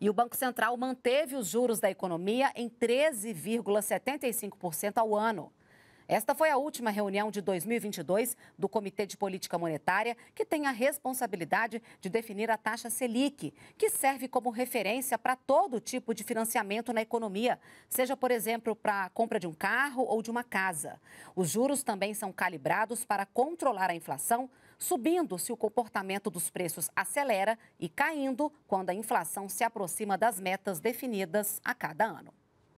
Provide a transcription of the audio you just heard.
E o Banco Central manteve os juros da economia em 13,75% ao ano. Esta foi a última reunião de 2022 do Comitê de Política Monetária, que tem a responsabilidade de definir a taxa Selic, que serve como referência para todo tipo de financiamento na economia, seja, por exemplo, para a compra de um carro ou de uma casa. Os juros também são calibrados para controlar a inflação, subindo se o comportamento dos preços acelera e caindo quando a inflação se aproxima das metas definidas a cada ano.